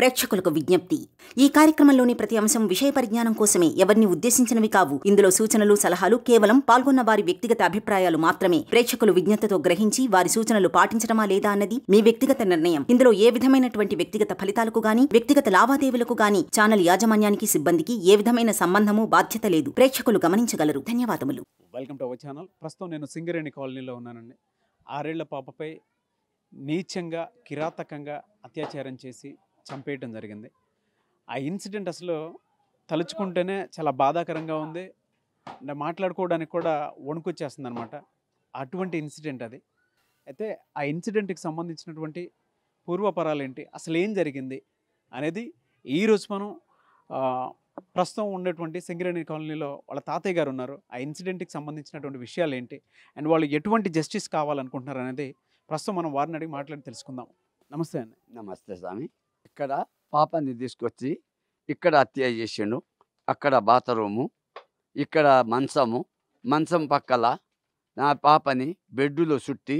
ప్రేక్షకులకు విజ్ఞప్తి ఈ కార్యక్రమంలోని ప్రతి అంశం విషయ పరిజ్ఞానం కోసమే ఎవరిని ఉద్దేశించినవి కావు ఇందులో సూచనలు సలహాలు కేవలం పాల్గొన్న వారి వ్యక్తిగత అభిప్రాయాలు మాత్రమే ప్రేక్షకులు విజ్ఞతతో గ్రహించి వారి సూచనలు పాటించడమా లేదా అన్నది మీ వ్యక్తిగత నిర్ణయం ఇందులో ఏ విధమైనటువంటి వ్యక్తిగత ఫలితాలకు గాని వ్యక్తిగత లావాదేవీలకు గాని ఛానల్ యాజమాన్యానికి సిబ్బందికి ఏ విధమైన సంబంధము బాధ్యత లేదు ప్రేక్షకులు గమనించగలరు ధన్యవాదములు వెల్కమ్ టు అవర్ ఛానల్ ప్రస్తుతం నేను సింగరేణి కాలనీలో ఉన్నానండి ఆరేళ్ల పాపపై నీచంగా కిరాతకంగా అత్యాచారం చేసి చంపేయటం జరిగింది ఆ ఇన్సిడెంట్ అసలు తలుచుకుంటేనే చాలా బాధాకరంగా ఉంది మాట్లాడుకోవడానికి కూడా వణుకొచ్చేస్తుంది అనమాట అటువంటి ఇన్సిడెంట్ అది అయితే ఆ ఇన్సిడెంట్కి సంబంధించినటువంటి పూర్వపరాలు ఏంటి అసలు ఏం జరిగింది అనేది ఈరోజు మనం ప్రస్తుతం ఉన్నటువంటి సింగరేణి కాలనీలో వాళ్ళ తాతయ్య గారు ఉన్నారు ఆ ఇన్సిడెంట్కి సంబంధించినటువంటి విషయాలు ఏంటి అండ్ వాళ్ళు ఎటువంటి జస్టిస్ కావాలనుకుంటున్నారు అనేది ప్రస్తుతం మనం వారిని అడిగి మాట్లాడి తెలుసుకుందాం నమస్తే అండి నమస్తే స్వామి ఇక్కడ పాపని తీసుకొచ్చి ఇక్కడ హత్య చేసిండు అక్కడ బాత్రూము ఇక్కడ మంచము మంచం పక్కల నా పాపని బెడ్డులో చుట్టి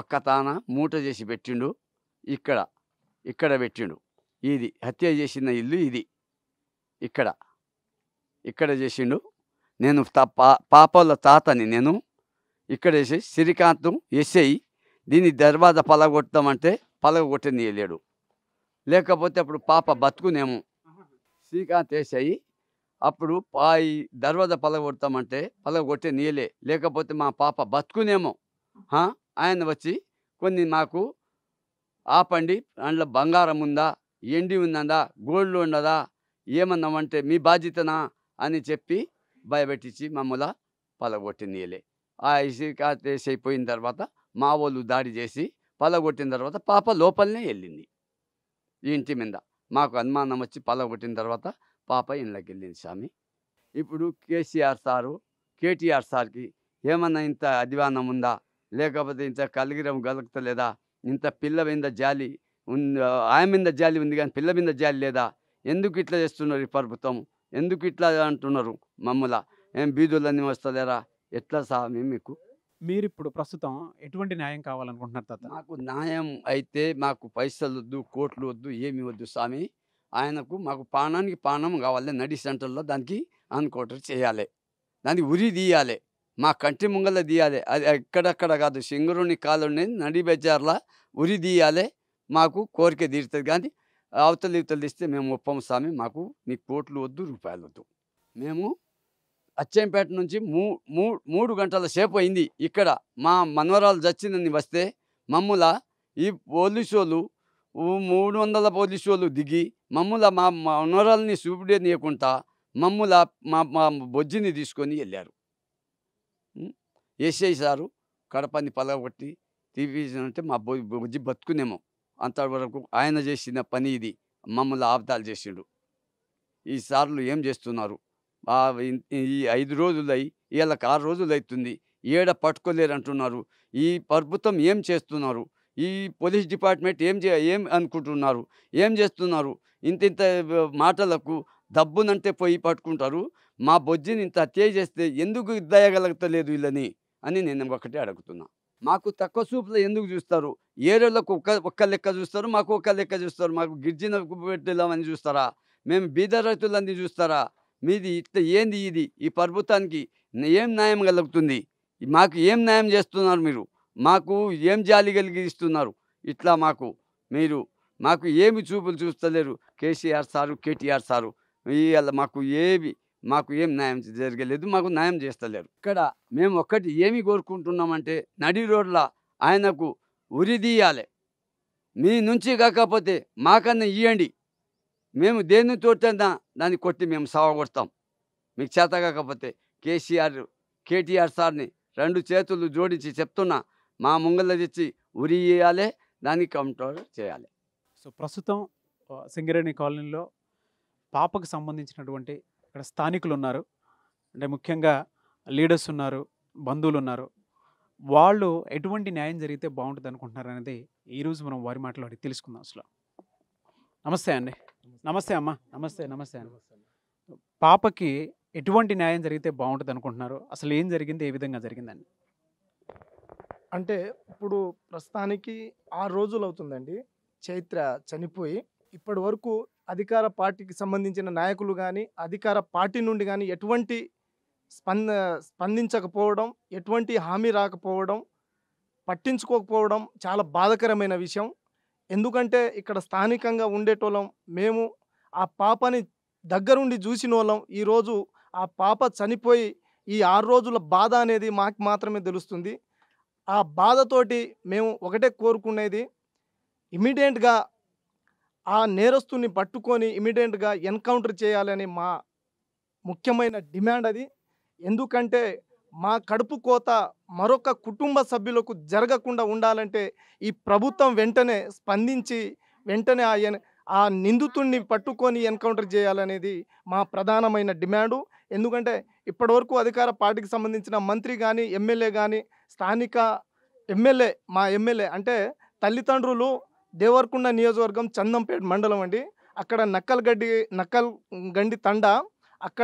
ఒక్క తాన మూట చేసి పెట్టిండు ఇక్కడ ఇక్కడ పెట్టిండు ఇది హత్య చేసిన ఇల్లు ఇది ఇక్కడ ఇక్కడ చేసిండు నేను పా పాపల తాతని నేను ఇక్కడ చేసి శ్రీకాంతం ఎస్ఐ దీన్ని దర్వాజ పలగొట్టమంటే వెళ్ళాడు లేకపోతే అప్పుడు పాప బతుకునేము శ్రీకాంత్ వేసాయి అప్పుడు పాయి దర్వాజ పలగొడతామంటే పలగొట్టే నీలే లేకపోతే మా పాప బతుకునేమో ఆయన వచ్చి కొన్ని మాకు ఆపండి అందులో బంగారం ఉందా ఎండి ఉందా గోల్డ్ ఉండదా ఏమన్నామంటే మీ బాధ్యతనా అని చెప్పి భయపెట్టించి మమ్మల పలగొట్టి నీలే ఆ ఇసుక వేసైపోయిన తర్వాత మా వాళ్ళు దాడి చేసి పలగొట్టిన తర్వాత పాప లోపలనే వెళ్ళింది ఈ ఇంటి మీద మాకు అనుమానం వచ్చి పలగొట్టిన తర్వాత పాప ఇంట్లోకి వెళ్ళింది స్వామి ఇప్పుడు కేసీఆర్ సారు కేటీఆర్ సార్కి ఏమన్నా ఇంత అధివానం ఉందా లేకపోతే ఇంత కలిగిరం గలుగుతలేదా ఇంత పిల్ల మీద జాలి ఉంది ఆయన మీద జాలి ఉంది కానీ పిల్ల మీద జాలి లేదా ఎందుకు ఇట్లా చేస్తున్నారు ఈ ప్రభుత్వం ఎందుకు ఇట్లా అంటున్నారు మమ్మల ఏం బీదులన్నీ వస్తలేరా ఎట్లా సామి మీకు మీరు ఇప్పుడు ప్రస్తుతం ఎటువంటి న్యాయం కావాలనుకుంటున్నారు తాత నాకు న్యాయం అయితే మాకు పైసలు వద్దు కోట్లు వద్దు ఏమి వద్దు స్వామి ఆయనకు మాకు పానానికి పానం కావాలి నడి సెంటర్లో దానికి అనుకోట చేయాలి దానికి ఉరి తీయాలి మా కంటి ముంగల తీయాలి అది ఎక్కడక్కడ కాదు సింగరుని కాలుని నడి బజార్లా ఉరి తీయాలి మాకు కోరిక తీరుతుంది కానీ అవతలి ఇవతలు ఇస్తే మేము ఒప్పం స్వామి మాకు నీ కోట్లు వద్దు రూపాయలు వద్దు మేము అచ్చంపేట నుంచి మూ మూడు గంటల సేపు అయింది ఇక్కడ మా మనవరాలు చచ్చిందని వస్తే మమ్ముల ఈ పోలీసు మూడు వందల పోలీసు దిగి మమ్ముల మా మనవరాలని నీయకుండా మమ్ముల మా మా బొజ్జిని తీసుకొని వెళ్ళారు ఎస్ఐ సారు కడపని పలగొట్టి తీపిజన్ అంటే మా బొజ్జి బతుకునేమో అంతవరకు ఆయన చేసిన పని ఇది మమ్మల్ని ఆపదాలు చేసిండు ఈ సార్లు ఏం చేస్తున్నారు ఈ ఐదు రోజులు అయి ఇలా ఆరు రోజులు అవుతుంది ఏడ పట్టుకోలేరంటున్నారు ఈ ప్రభుత్వం ఏం చేస్తున్నారు ఈ పోలీస్ డిపార్ట్మెంట్ ఏం చే ఏం అనుకుంటున్నారు ఏం చేస్తున్నారు ఇంత ఇంత మాటలకు డబ్బునంటే పోయి పట్టుకుంటారు మా బొజ్జిని ఇంత హత్య చేస్తే ఎందుకు దయగలగతలేదు వీళ్ళని అని నేను ఒకటే అడుగుతున్నా మాకు తక్కువ చూపులో ఎందుకు చూస్తారు ఏరేళ్ళకు ఒక ఒక్క లెక్క చూస్తారు మాకు ఒక్క లెక్క చూస్తారు మాకు గిరిజనకు పెట్టేలామని చూస్తారా మేము బీద రైతులన్నీ చూస్తారా మీది ఇంత ఏంది ఇది ఈ ప్రభుత్వానికి ఏం న్యాయం కలుగుతుంది మాకు ఏం న్యాయం చేస్తున్నారు మీరు మాకు ఏం జాలి కలిగి ఇస్తున్నారు ఇట్లా మాకు మీరు మాకు ఏమి చూపులు చూస్తలేరు కేసీఆర్ సారు కేటీఆర్ సారు ఇలా మాకు ఏమి మాకు ఏం న్యాయం జరగలేదు మాకు న్యాయం చేస్తలేరు ఇక్కడ మేము ఒక్కటి ఏమి కోరుకుంటున్నామంటే నడి రోడ్ల ఆయనకు ఉరిదీయాలి మీ నుంచి కాకపోతే మాకన్నా ఇవ్వండి మేము దేన్ని తోటన్నా దాన్ని కొట్టి మేము సావగొడతాం మీకు చేత కాకపోతే కేసీఆర్ కేటీఆర్ సార్ని రెండు చేతులు జోడించి చెప్తున్నా మా ముంగళ్ళ తెచ్చి ఉరి చేయాలి దాన్ని కంట్రోల్ చేయాలి సో ప్రస్తుతం సింగరేణి కాలనీలో పాపకు సంబంధించినటువంటి ఇక్కడ స్థానికులు ఉన్నారు అంటే ముఖ్యంగా లీడర్స్ ఉన్నారు బంధువులు ఉన్నారు వాళ్ళు ఎటువంటి న్యాయం జరిగితే బాగుంటుంది అనుకుంటున్నారు అనేది ఈరోజు మనం వారి మాటలు అడిగి తెలుసుకుందాం అసలు నమస్తే అండి నమస్తే అమ్మ నమస్తే నమస్తే పాపకి ఎటువంటి న్యాయం జరిగితే బాగుంటుంది అనుకుంటున్నారు అసలు ఏం జరిగింది ఏ విధంగా జరిగిందండి అంటే ఇప్పుడు ప్రస్తుతానికి ఆరు రోజులు అవుతుందండి చైత్ర చనిపోయి ఇప్పటి వరకు అధికార పార్టీకి సంబంధించిన నాయకులు కానీ అధికార పార్టీ నుండి కానీ ఎటువంటి స్పంద స్పందించకపోవడం ఎటువంటి హామీ రాకపోవడం పట్టించుకోకపోవడం చాలా బాధకరమైన విషయం ఎందుకంటే ఇక్కడ స్థానికంగా ఉండేటోళ్ళం మేము ఆ పాపని దగ్గరుండి చూసిన వాళ్ళం ఈరోజు ఆ పాప చనిపోయి ఈ ఆరు రోజుల బాధ అనేది మాకు మాత్రమే తెలుస్తుంది ఆ బాధతోటి మేము ఒకటే కోరుకునేది ఇమీడియట్గా ఆ నేరస్తుని పట్టుకొని ఇమీడియట్గా ఎన్కౌంటర్ చేయాలని మా ముఖ్యమైన డిమాండ్ అది ఎందుకంటే మా కడుపు కోత మరొక కుటుంబ సభ్యులకు జరగకుండా ఉండాలంటే ఈ ప్రభుత్వం వెంటనే స్పందించి వెంటనే ఆయన ఆ నిందితుణ్ణి పట్టుకొని ఎన్కౌంటర్ చేయాలనేది మా ప్రధానమైన డిమాండు ఎందుకంటే ఇప్పటివరకు అధికార పార్టీకి సంబంధించిన మంత్రి కానీ ఎమ్మెల్యే కానీ స్థానిక ఎమ్మెల్యే మా ఎమ్మెల్యే అంటే తల్లిదండ్రులు దేవరకొండ నియోజకవర్గం చందంపేట మండలం అండి అక్కడ నక్కల్ గడ్డి నక్కల్ గండి తండ అక్కడ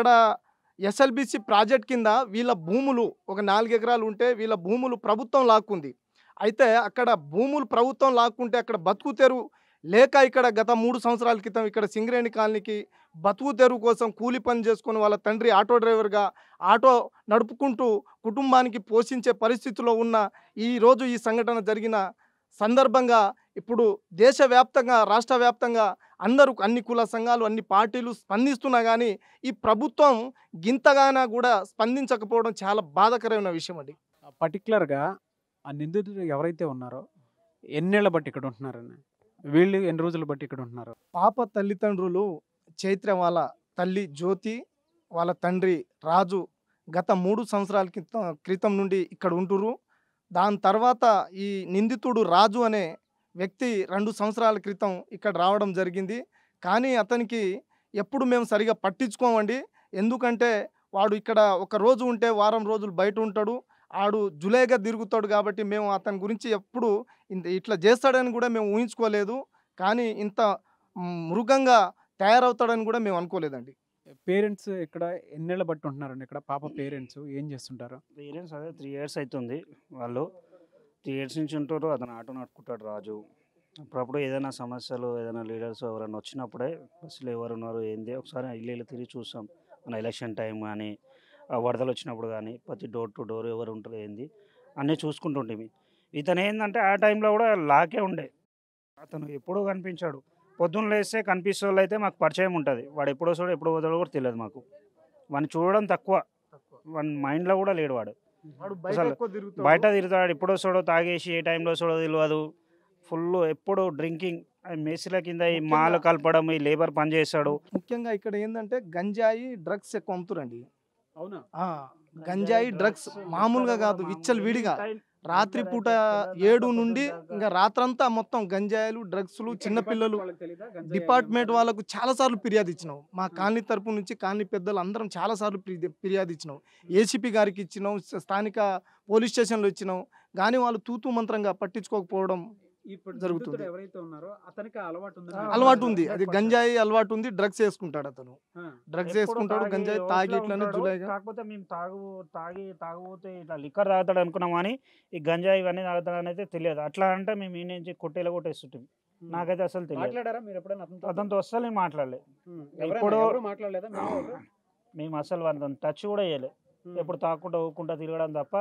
ఎస్ఎల్బిసి ప్రాజెక్ట్ కింద వీళ్ళ భూములు ఒక నాలుగు ఎకరాలు ఉంటే వీళ్ళ భూములు ప్రభుత్వం లాక్కుంది అయితే అక్కడ భూములు ప్రభుత్వం లాక్కుంటే అక్కడ బతుకు తెరువు లేక ఇక్కడ గత మూడు సంవత్సరాల క్రితం ఇక్కడ సింగరేణి కాలనీకి బతుకు తెరువు కోసం కూలి పని చేసుకుని వాళ్ళ తండ్రి ఆటో డ్రైవర్గా ఆటో నడుపుకుంటూ కుటుంబానికి పోషించే పరిస్థితిలో ఉన్న ఈరోజు ఈ సంఘటన జరిగిన సందర్భంగా ఇప్పుడు దేశవ్యాప్తంగా రాష్ట్ర వ్యాప్తంగా అందరూ అన్ని కుల సంఘాలు అన్ని పార్టీలు స్పందిస్తున్నా కానీ ఈ ప్రభుత్వం గింతగానా కూడా స్పందించకపోవడం చాలా బాధకరమైన విషయం అండి పర్టికులర్గా ఆ నిందితులు ఎవరైతే ఉన్నారో ఎన్నేళ్ల బట్టి ఇక్కడ ఉంటున్నారని వీళ్ళు ఎన్ని రోజుల బట్టి ఇక్కడ ఉంటున్నారు పాప తల్లిదండ్రులు చైత్ర వాళ్ళ తల్లి జ్యోతి వాళ్ళ తండ్రి రాజు గత మూడు సంవత్సరాల క్రితం క్రితం నుండి ఇక్కడ ఉంటురు దాని తర్వాత ఈ నిందితుడు రాజు అనే వ్యక్తి రెండు సంవత్సరాల క్రితం ఇక్కడ రావడం జరిగింది కానీ అతనికి ఎప్పుడు మేము సరిగా పట్టించుకోమండి ఎందుకంటే వాడు ఇక్కడ ఒక రోజు ఉంటే వారం రోజులు బయట ఉంటాడు ఆడు జులైగా తిరుగుతాడు కాబట్టి మేము అతని గురించి ఎప్పుడు ఇంత ఇట్లా చేస్తాడని కూడా మేము ఊహించుకోలేదు కానీ ఇంత మృగంగా తయారవుతాడని కూడా మేము అనుకోలేదండి పేరెంట్స్ ఇక్కడ ఎన్నేళ్ళ బట్టి ఉంటున్నారండి ఇక్కడ పాప పేరెంట్స్ ఏం చేస్తుంటారు పేరెంట్స్ అదే త్రీ ఇయర్స్ అవుతుంది వాళ్ళు త్రీ ఇయర్స్ నుంచి ఉంటారు అతను ఆటో నడుపుకుంటాడు రాజు అప్పుడప్పుడు ఏదైనా సమస్యలు ఏదైనా లీడర్స్ ఎవరైనా వచ్చినప్పుడే బస్సులో ఎవరున్నారు ఏంది ఒకసారి ఇల్లు ఇల్లు తిరిగి చూస్తాం మన ఎలక్షన్ టైం కానీ వరదలు వచ్చినప్పుడు కానీ ప్రతి డోర్ టు డోర్ ఎవరు ఉంటారు ఏంది అన్నీ చూసుకుంటుంటే ఇతను ఏంటంటే ఆ టైంలో కూడా లాకే ఉండే అతను ఎప్పుడూ కనిపించాడు పొద్దున్న లేస్తే కనిపిస్తే వాళ్ళు అయితే మాకు పరిచయం ఉంటుంది వాడు ఎప్పుడు వస్తాడో ఎప్పుడు పోతాడో కూడా తెలియదు మాకు వాడిని చూడడం తక్కువ వాడి మైండ్లో కూడా లేడు వాడు అసలు బయట తిరుగుతాడు ఎప్పుడు వస్తాడో తాగేసి ఏ టైంలో వస్తాడో తెలియదు ఫుల్ ఎప్పుడు డ్రింకింగ్ మేసిల కింద ఈ మాలు కలపడం ఈ లేబర్ పని చేస్తాడు ముఖ్యంగా ఇక్కడ ఏంటంటే గంజాయి డ్రగ్స్ ఎక్కువ అమ్ముతురండి అవునా గంజాయి డ్రగ్స్ మామూలుగా కాదు విచ్చలు విడిగా రాత్రిపూట ఏడు నుండి ఇంకా రాత్రంతా మొత్తం గంజాయిలు డ్రగ్స్లు చిన్నపిల్లలు డిపార్ట్మెంట్ వాళ్ళకు చాలాసార్లు ఫిర్యాదు ఇచ్చినాం మా కాలనీ తరపు నుంచి కాలనీ పెద్దలు అందరం చాలాసార్లు ఫిర్యాదు ఇచ్చినాం ఏసీపీ గారికి ఇచ్చినాం స్థానిక పోలీస్ స్టేషన్లో ఇచ్చినాం కానీ వాళ్ళు తూతూ మంత్రంగా పట్టించుకోకపోవడం జరుగుతుంది ఎవరైతే ఉన్నారో అతనికి అలవాటు ఉంది అలవాటు ఉంది అది గంజాయి అలవాటు ఉంది డ్రగ్స్ వేసుకుంటాడు అతను డ్రగ్స్ వేసుకుంటాడు గంజాయి తాగి ఇట్లానే కాకపోతే మేము తాగు తాగి తాగబోతే ఇట్లా లిక్కర్ తాగుతాడు అనుకున్నాం కానీ ఈ గంజాయి ఇవన్నీ తాగుతాడు అనేది తెలియదు అట్లా అంటే మేము ఈ నుంచి కొట్టేలా కొట్టేస్తుంటాం నాకైతే అసలు తెలియదు అతనితో అసలు నేను మాట్లాడలేదు ఇప్పుడు మేము అసలు వాళ్ళని టచ్ కూడా చేయలేదు ఎప్పుడు తాగకుండా ఊకుండా తిరగడం తప్ప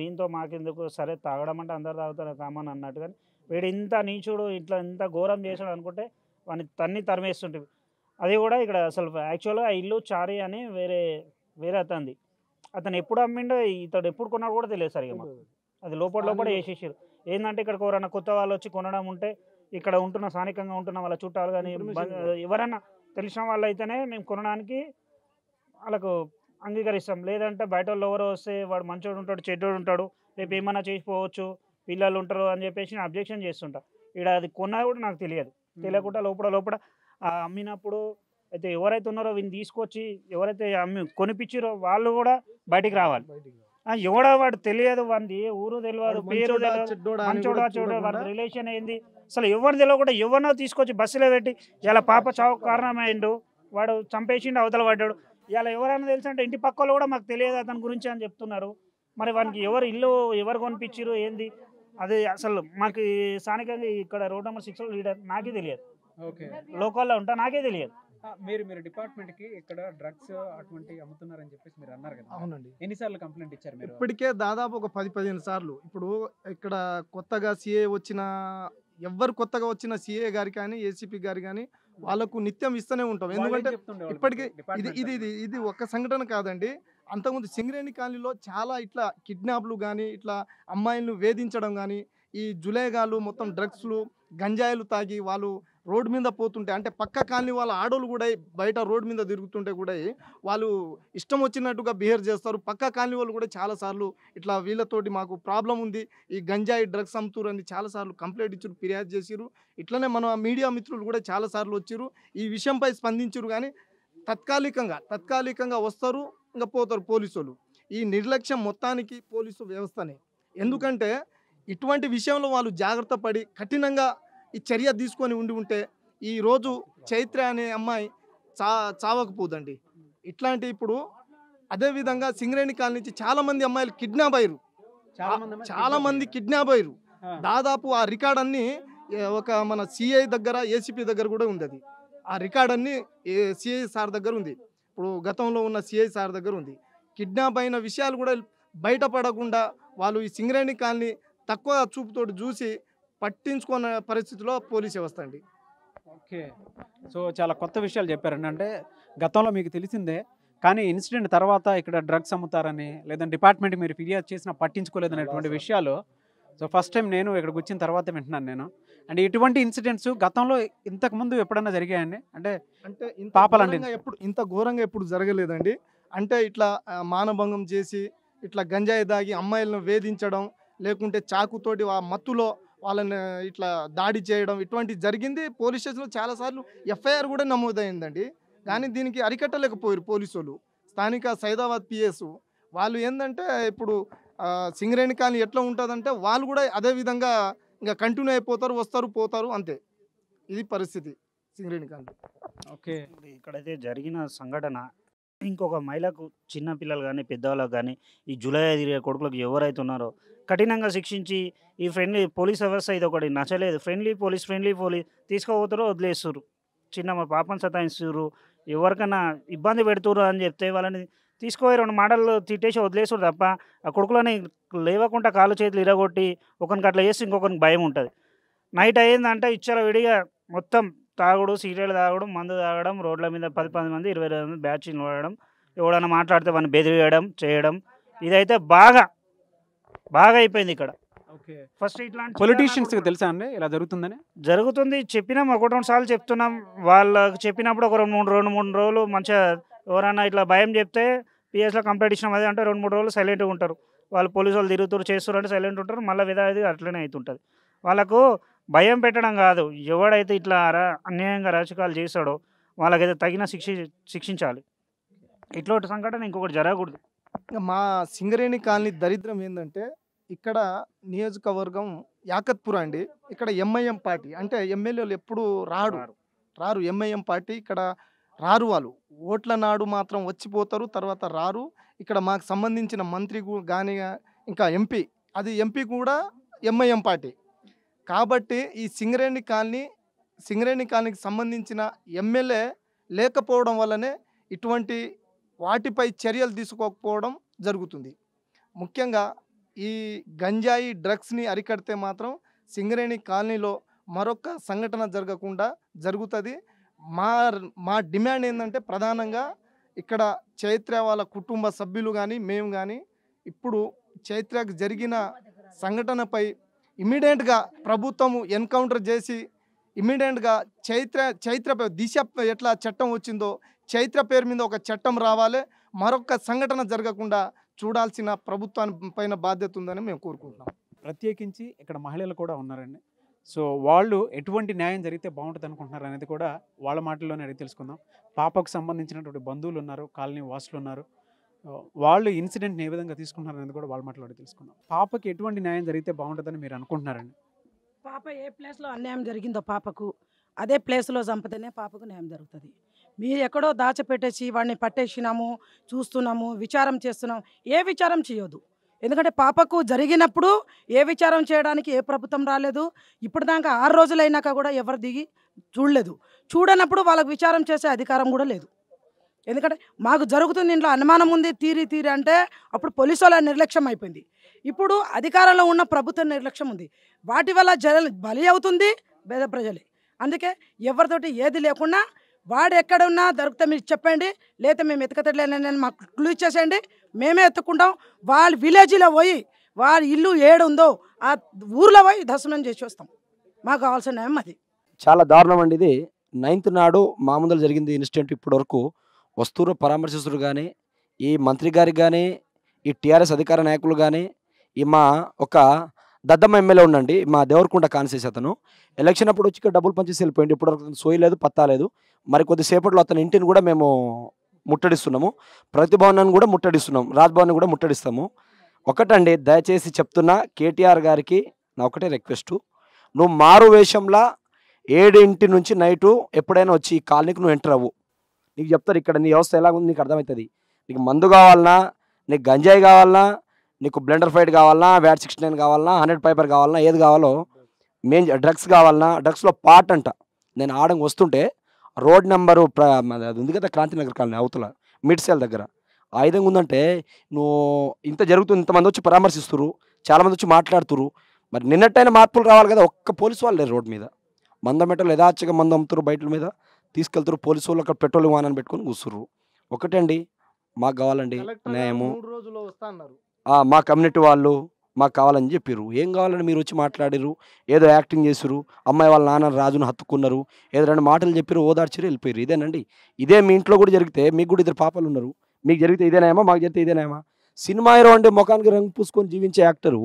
దీంతో మాకెందుకు సరే తాగడం అంటే అందరు తాగుతారు కామన్ అన్నట్టు కానీ వీడు ఇంత నీచుడు ఇట్లా ఇంత ఘోరం చేశాడు అనుకుంటే వాడిని తన్ని తరిమేస్తుంటుంది అది కూడా ఇక్కడ అసలు యాక్చువల్గా ఆ ఇల్లు చారి అని వేరే వేరే అతనిది అతను ఎప్పుడు అమ్మిండో ఇతడు ఎప్పుడు కొన్నాడు కూడా తెలియదు సరిగా అది లోపల లోపల వేసేసారు ఏంటంటే ఇక్కడ ఎవరైనా కొత్త వాళ్ళు వచ్చి కొనడం ఉంటే ఇక్కడ ఉంటున్న స్థానికంగా ఉంటున్న వాళ్ళ చుట్టాలు కానీ ఎవరైనా తెలిసిన వాళ్ళు అయితేనే మేము కొనడానికి వాళ్ళకు అంగీకరిస్తాం లేదంటే బయట వాళ్ళు ఎవరు వస్తే వాడు మంచోడు ఉంటాడు చెడ్డోడు ఉంటాడు రేపు ఏమైనా చేసిపోవచ్చు పిల్లలు ఉంటారు అని చెప్పేసి అబ్జెక్షన్ చేస్తుంటా ఇక్కడ అది కొన్నా కూడా నాకు తెలియదు తెలియకుండా లోపల లోపల అమ్మినప్పుడు అయితే ఎవరైతే ఉన్నారో వీళ్ళు తీసుకొచ్చి ఎవరైతే అమ్మి కొనిపించారో వాళ్ళు కూడా బయటికి రావాలి ఎవడో వాడు తెలియదు వాడి ఊరు తెలియదు పేరు మంచోడా వాడి రిలేషన్ ఏంది అసలు ఎవరు తెలియకుండా ఎవరినో తీసుకొచ్చి బస్సులో పెట్టి ఇలా పాప చావు కారణమైండు వాడు చంపేసిండు అవతల పడ్డాడు ఇలా ఎవరైనా తెలుసు అంటే ఇంటి పక్కలో కూడా మాకు తెలియదు అతని గురించి అని చెప్తున్నారు మరి వానికి ఎవరు ఇల్లు ఎవరు కొనిపించారు ఏంది అది అసలు మాకు స్థానికంగా ఇక్కడ రోడ్ నెంబర్ సిక్స్ లీడర్ నాకే తెలియదు ఓకే లోకల్లో ఉంటా నాకే తెలియదు మీరు మీరు డిపార్ట్మెంట్ కి ఇక్కడ డ్రగ్స్ అటువంటి అమ్ముతున్నారు అని చెప్పేసి మీరు అన్నారు కదా అవునండి ఎన్నిసార్లు కంప్లైంట్ ఇచ్చారు మీరు ఇప్పటికే దాదాపు ఒక పది పదిహేను సార్లు ఇప్పుడు ఇక్కడ కొత్తగా సిఏ వచ్చిన ఎవరు కొత్తగా వచ్చిన సిఏ గారి కానీ ఏసీపీ గారు కానీ వాళ్ళకు నిత్యం ఇస్తూనే ఉంటాం ఎందుకంటే ఇప్పటికే ఇది ఇది ఇది ఇది ఒక సంఘటన కాదండి అంతకుముందు సింగరేణి కాలనీలో చాలా ఇట్లా కిడ్నాప్లు కానీ ఇట్లా అమ్మాయిలను వేధించడం కానీ ఈ జులేగాలు మొత్తం డ్రగ్స్లు గంజాయిలు తాగి వాళ్ళు రోడ్డు మీద పోతుంటే అంటే పక్క కాలనీ వాళ్ళ ఆడోళ్ళు కూడా బయట రోడ్డు మీద తిరుగుతుంటే కూడా వాళ్ళు ఇష్టం వచ్చినట్టుగా బిహేవ్ చేస్తారు పక్క కాలనీ వాళ్ళు కూడా చాలాసార్లు ఇట్లా వీళ్ళతోటి మాకు ప్రాబ్లం ఉంది ఈ గంజాయి డ్రగ్స్ అమ్ముతురు అని చాలాసార్లు కంప్లైంట్ ఇచ్చారు ఫిర్యాదు చేసిరు ఇట్లనే మన మీడియా మిత్రులు కూడా చాలాసార్లు వచ్చారు ఈ విషయంపై స్పందించరు కానీ తత్కాలికంగా తత్కాలికంగా వస్తారు ఇంకా పోతారు పోలీసులు ఈ నిర్లక్ష్యం మొత్తానికి పోలీసు వ్యవస్థనే ఎందుకంటే ఇటువంటి విషయంలో వాళ్ళు జాగ్రత్త పడి కఠినంగా ఈ చర్య తీసుకొని ఉండి ఉంటే ఈరోజు చైత్ర అనే అమ్మాయి చా చావకపోదండి ఇట్లాంటి ఇప్పుడు అదేవిధంగా సింగరేణి కాలం నుంచి చాలామంది అమ్మాయిలు కిడ్నాప్ అయ్యారు చాలామంది కిడ్నాప్ అయ్యారు దాదాపు ఆ రికార్డ్ అన్ని ఒక మన సిఐ దగ్గర ఏసీపీ దగ్గర కూడా ఉంది అది ఆ రికార్డ్ అన్ని సిఐ సార్ దగ్గర ఉంది ఇప్పుడు గతంలో ఉన్న సిఐ సార్ దగ్గర ఉంది కిడ్నాప్ అయిన విషయాలు కూడా బయటపడకుండా వాళ్ళు ఈ సింగరేణి కాలనీ తక్కువ చూపుతోటి చూసి పట్టించుకున్న పరిస్థితిలో పోలీసు వ్యవస్థ అండి ఓకే సో చాలా కొత్త విషయాలు చెప్పారండి అంటే గతంలో మీకు తెలిసిందే కానీ ఇన్సిడెంట్ తర్వాత ఇక్కడ డ్రగ్స్ అమ్ముతారని లేదంటే డిపార్ట్మెంట్ మీరు ఫిర్యాదు చేసినా పట్టించుకోలేదనేటువంటి విషయాలు సో ఫస్ట్ టైం నేను ఇక్కడికి వచ్చిన తర్వాత వింటున్నాను నేను అండ్ ఇటువంటి ఇన్సిడెంట్స్ గతంలో ఇంతకు ముందు ఎప్పుడన్నా జరిగాయండి అంటే అంటే పాపలండి ఎప్పుడు ఇంత ఘోరంగా ఎప్పుడు జరగలేదండి అంటే ఇట్లా మానభంగం చేసి ఇట్లా గంజాయి దాగి అమ్మాయిలను వేధించడం లేకుంటే చాకుతోటి ఆ మత్తులో వాళ్ళని ఇట్లా దాడి చేయడం ఇటువంటి జరిగింది పోలీస్ స్టేషన్లో చాలాసార్లు ఎఫ్ఐఆర్ కూడా నమోదైందండి కానీ దీనికి అరికట్టలేకపోయారు పోలీసులు స్థానిక సైదాబాద్ పిఎస్ వాళ్ళు ఏంటంటే ఇప్పుడు సింగరేణి కాలనీ ఎట్లా ఉంటుందంటే వాళ్ళు కూడా అదే విధంగా ఇంకా కంటిన్యూ అయిపోతారు వస్తారు పోతారు అంతే ఇది పరిస్థితి సింగరేణికాండ్ ఓకే ఇక్కడైతే జరిగిన సంఘటన ఇంకొక మహిళకు చిన్న పిల్లలు కానీ పెద్దవాళ్ళకు కానీ ఈ జూలై ఐదు కొడుకులకు ఎవరైతే ఉన్నారో కఠినంగా శిక్షించి ఈ ఫ్రెండ్లీ పోలీస్ వ్యవస్థ ఇది ఒకటి నచ్చలేదు ఫ్రెండ్లీ పోలీస్ ఫ్రెండ్లీ పోలీస్ తీసుకుపోతారో వదిలేస్తారు చిన్న మా పాపను సతాయిస్తారు ఎవరికైనా ఇబ్బంది పెడుతురు అని చెప్తే వాళ్ళని తీసుకుపోయి రెండు మాటలు తిట్టేసి వదిలేసారు తప్ప ఆ కొడుకులని లేవకుండా కాళ్ళు చేతులు ఇరగొట్టి ఒకరికి అట్లా చేస్తే ఇంకొకరికి భయం ఉంటుంది నైట్ అయ్యిందంటే ఇచ్చారు విడిగా మొత్తం తాగుడు సీరియల్ తాగడం మందు తాగడం రోడ్ల మీద పది పది మంది ఇరవై ఇరవై మంది బ్యాచ్ వాడడం ఎవడన్నా మాట్లాడితే వాడిని బెదిరియడం చేయడం ఇదైతే బాగా బాగా అయిపోయింది ఇక్కడ ఫస్ట్ ఇట్లాంటి పొలిటీషియన్స్ తెలుసా అండి ఇలా జరుగుతుందని జరుగుతుంది చెప్పినాం ఒక రెండు సార్లు చెప్తున్నాం వాళ్ళకి చెప్పినప్పుడు ఒక రెండు మూడు రెండు మూడు రోజులు మంచిగా ఎవరన్నా ఇట్లా భయం చెప్తే పిఎస్లో కంప్లైంట్ ఇచ్చిన అదే అంటే రెండు మూడు రోజులు సైలెంట్గా ఉంటారు వాళ్ళు పోలీసు వాళ్ళు తిరుగుతూరు చేస్తారు అంటే సైలెంట్ ఉంటారు మళ్ళీ విధానది అట్లనే అవుతుంటుంది వాళ్ళకు భయం పెట్టడం కాదు ఎవడైతే ఇట్లా అన్యాయంగా రాజకీయాలు చేస్తాడో వాళ్ళకైతే తగిన శిక్ష శిక్షించాలి ఇట్లాంటి సంఘటన ఇంకొకటి జరగకూడదు మా సింగరేణి కాలనీ దరిద్రం ఏంటంటే ఇక్కడ నియోజకవర్గం యాకత్పుర అండి ఇక్కడ ఎంఐఎం పార్టీ అంటే ఎమ్మెల్యేలు ఎప్పుడు రాడు రారు ఎంఐఎం పార్టీ ఇక్కడ రారు వాళ్ళు ఓట్ల నాడు మాత్రం వచ్చిపోతారు తర్వాత రారు ఇక్కడ మాకు సంబంధించిన మంత్రి కానీ ఇంకా ఎంపీ అది ఎంపీ కూడా ఎంఐఎం పార్టీ కాబట్టి ఈ సింగరేణి కాలనీ సింగరేణి కాలనీకి సంబంధించిన ఎమ్మెల్యే లేకపోవడం వల్లనే ఇటువంటి వాటిపై చర్యలు తీసుకోకపోవడం జరుగుతుంది ముఖ్యంగా ఈ గంజాయి డ్రగ్స్ని అరికడితే మాత్రం సింగరేణి కాలనీలో మరొక సంఘటన జరగకుండా జరుగుతుంది మా మా డిమాండ్ ఏంటంటే ప్రధానంగా ఇక్కడ చైత్ర వాళ్ళ కుటుంబ సభ్యులు కానీ మేము కానీ ఇప్పుడు చైత్రకు జరిగిన సంఘటనపై ఇమీడియట్గా ప్రభుత్వము ఎన్కౌంటర్ చేసి ఇమీడియట్గా చైత్ర చైత్ర దిశ ఎట్లా చట్టం వచ్చిందో చైత్ర పేరు మీద ఒక చట్టం రావాలి మరొక సంఘటన జరగకుండా చూడాల్సిన ప్రభుత్వాన్ని పైన బాధ్యత ఉందని మేము కోరుకుంటున్నాం ప్రత్యేకించి ఇక్కడ మహిళలు కూడా ఉన్నారండి సో వాళ్ళు ఎటువంటి న్యాయం జరిగితే బాగుంటుంది అనుకుంటున్నారు అనేది కూడా వాళ్ళ మాటల్లోనే అడిగి తెలుసుకుందాం పాపకు సంబంధించినటువంటి బంధువులు ఉన్నారు కాలనీ వాసులు ఉన్నారు వాళ్ళు ఇన్సిడెంట్ని ఏ విధంగా తీసుకున్నారు అనేది కూడా వాళ్ళ మాటలు అడిగి తెలుసుకుందాం పాపకి ఎటువంటి న్యాయం జరిగితే బాగుంటుందని మీరు అనుకుంటున్నారండి పాప ఏ ప్లేస్లో అన్యాయం జరిగిందో పాపకు అదే ప్లేస్లో చంపితేనే పాపకు న్యాయం జరుగుతుంది మీరు ఎక్కడో దాచపెట్టేసి వాడిని పట్టేసినాము చూస్తున్నాము విచారం చేస్తున్నాము ఏ విచారం చేయొద్దు ఎందుకంటే పాపకు జరిగినప్పుడు ఏ విచారం చేయడానికి ఏ ప్రభుత్వం రాలేదు ఇప్పుడు దాకా ఆరు రోజులైనాక కూడా ఎవరు దిగి చూడలేదు చూడనప్పుడు వాళ్ళకు విచారం చేసే అధికారం కూడా లేదు ఎందుకంటే మాకు జరుగుతుంది ఇంట్లో అనుమానం ఉంది తీరి తీరి అంటే అప్పుడు పోలీసు వాళ్ళ నిర్లక్ష్యం అయిపోయింది ఇప్పుడు అధికారంలో ఉన్న ప్రభుత్వ నిర్లక్ష్యం ఉంది వాటి వల్ల జల బలి అవుతుంది పేద ప్రజలే అందుకే ఎవరితోటి ఏది లేకుండా వాడు ఎక్కడున్నా దొరికితే మీరు చెప్పండి లేదా మేము నేను మాకు క్లూ ఇచ్చేసేయండి మేమే ఎత్తుకుంటాం వాళ్ళ విలేజ్లో పోయి వాళ్ళ ఇల్లు ఏడుందో ఆ ఊర్లో పోయి దర్శనం చేసి వస్తాం మాకు కావాల్సిన నయం అది చాలా దారుణం అండి ఇది నైన్త్ నాడు మామూలు జరిగింది ఇన్సిడెంట్ ఇప్పటివరకు వస్తువులు పరామర్శిస్తున్నారు కానీ ఈ మంత్రి గారికి కానీ ఈ టీఆర్ఎస్ అధికార నాయకులు కానీ ఈ మా ఒక దద్దమ్మ ఎమ్మెల్యే ఉండండి మా దేవరకుండ కాన్సేసి అతను ఎలక్షన్ అప్పుడు వచ్చి డబ్బులు పంచేసి వెళ్ళిపోయింది ఇప్పుడు సోయలేదు పత్తా లేదు మరి కొద్దిసేపట్లో అతని ఇంటిని కూడా మేము ముట్టడిస్తున్నాము ప్రతి భవనాన్ని కూడా ముట్టడిస్తున్నాం రాజ్భవన్ కూడా ముట్టడిస్తాము ఒకటండి దయచేసి చెప్తున్నా కేటీఆర్ గారికి నా ఒకటే రిక్వెస్ట్ నువ్వు మారు వేషంలా ఏడింటి నుంచి నైటు ఎప్పుడైనా వచ్చి ఈ కాలనీకి నువ్వు ఎంటర్ అవ్వు నీకు చెప్తారు ఇక్కడ నీ వ్యవస్థ ఎలా ఉంది నీకు అర్థమవుతుంది నీకు మందు కావాలన్నా నీకు గంజాయి కావాలన్నా నీకు బ్లెండర్ ఫైట్ కావాలన్నా వ్యాట్ సిక్స్టీ నైన్ కావాలన్నా హండ్రెడ్ పైపర్ కావాలన్నా ఏది కావాలో మెయిన్ డ్రగ్స్ కావాలన్నా డ్రగ్స్లో పార్ట్ అంట నేను ఆడంగా వస్తుంటే రోడ్ నెంబరు అది ఉంది కదా క్రాంతినగర్ కాలనీ అవతల మిడ్సేల్ దగ్గర ఆ విధంగా ఉందంటే నువ్వు ఇంత జరుగుతుంది ఇంతమంది వచ్చి పరామర్శిస్తురు చాలామంది వచ్చి మాట్లాడుతురు మరి నిన్నట్టయిన మార్పులు రావాలి కదా ఒక్క పోలీసు వాళ్ళు రోడ్ మీద మంద మెట్టలు యథాచిగా మంద అమ్ముతారు బయటల మీద తీసుకెళ్తారు పోలీసు వాళ్ళు అక్కడ పెట్రోల్ వాహనాన్ని పెట్టుకొని కూర్చుర్రు ఒకటండి మాకు కావాలండి న్యాయము మా కమ్యూనిటీ వాళ్ళు మాకు కావాలని చెప్పారు ఏం కావాలని మీరు వచ్చి మాట్లాడారు ఏదో యాక్టింగ్ చేసారు అమ్మాయి వాళ్ళ నాన్న రాజును హత్తుకున్నారు ఏదో రెండు మాటలు చెప్పారు ఓదార్చారు వెళ్ళిపోయారు ఇదేనండి ఇదే మీ ఇంట్లో కూడా జరిగితే మీకు కూడా ఇద్దరు పాపలు ఉన్నారు మీకు జరిగితే ఇదేనాయమా మాకు జరిగితే ఇదేనాయమా సినిమా హీరో అంటే ముఖానికి రంగు పూసుకొని జీవించే యాక్టరు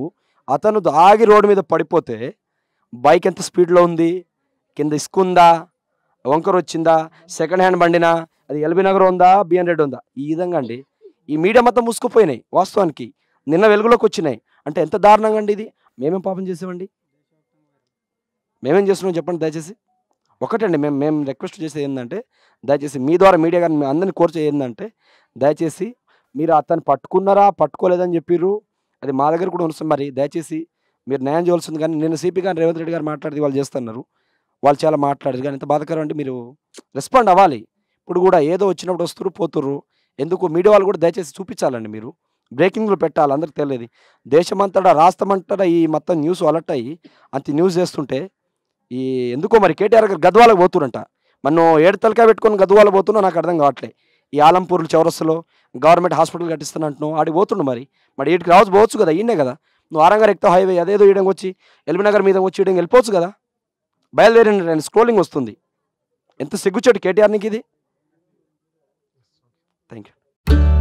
అతను ఆగి రోడ్డు మీద పడిపోతే బైక్ ఎంత స్పీడ్లో ఉంది కింద ఇసుకుందా వంకర్ వచ్చిందా సెకండ్ హ్యాండ్ బండినా అది ఎల్బీ నగర్ ఉందా బిఎన్ రెడ్ ఉందా ఈ విధంగా అండి ఈ మీడియా మొత్తం మూసుకుపోయినాయి వాస్తవానికి నిన్న వెలుగులోకి వచ్చినాయి అంటే ఎంత దారుణంగా అండి ఇది మేమేం పాపం చేసామండి మేమేం చేస్తున్నాం చెప్పండి దయచేసి ఒకటండి మేము మేము రిక్వెస్ట్ చేసేది ఏంటంటే దయచేసి మీ ద్వారా మీడియా కానీ అందరిని కోర్చే ఏంటంటే దయచేసి మీరు అతను పట్టుకున్నారా పట్టుకోలేదని చెప్పిర్రు అది మా దగ్గర కూడా వస్తుంది మరి దయచేసి మీరు న్యాయం చేయాల్సింది కానీ నేను సిపి గారు రేవంత్ రెడ్డి గారు మాట్లాడేది వాళ్ళు చేస్తున్నారు వాళ్ళు చాలా మాట్లాడారు కానీ ఎంత బాధకరం అంటే మీరు రెస్పాండ్ అవ్వాలి ఇప్పుడు కూడా ఏదో వచ్చినప్పుడు వస్తున్నారు పోతుర్రు ఎందుకు మీడియా వాళ్ళు కూడా దయచేసి చూపించాలండి మీరు బ్రేకింగ్లు పెట్టాలి అందరికి తెలియదు దేశమంతటా రాష్ట్రమంతటా ఈ మొత్తం న్యూస్ అలర్ట్ అయ్యి అంత న్యూస్ చేస్తుంటే ఈ ఎందుకో మరి కేటీఆర్ గారు గద్వాలకు పోతురంట మనం ఏడు తలకాయ పెట్టుకొని గద్వాలకు పోతున్నా నాకు అర్థం కావట్లే ఈ ఆలంపూర్లు చౌరస్సులో గవర్నమెంట్ హాస్పిటల్ కట్టిస్తానంటున్నావు ఆడికి పోతుండు మరి మరి వీటికి రావచ్చు పోవచ్చు కదా ఈయనే కదా నువ్వు ఆరంగారు ఎక్కువ హైవే అదేదో ఇయడం వచ్చి ఎల్బీనగర్ మీద వచ్చి ఇయడం వెళ్ళిపోవచ్చు కదా బయలుదేరి నేను స్క్రోలింగ్ వస్తుంది ఎంత సిగ్గుచోటు కేటీఆర్ నీకు ఇది థ్యాంక్ యూ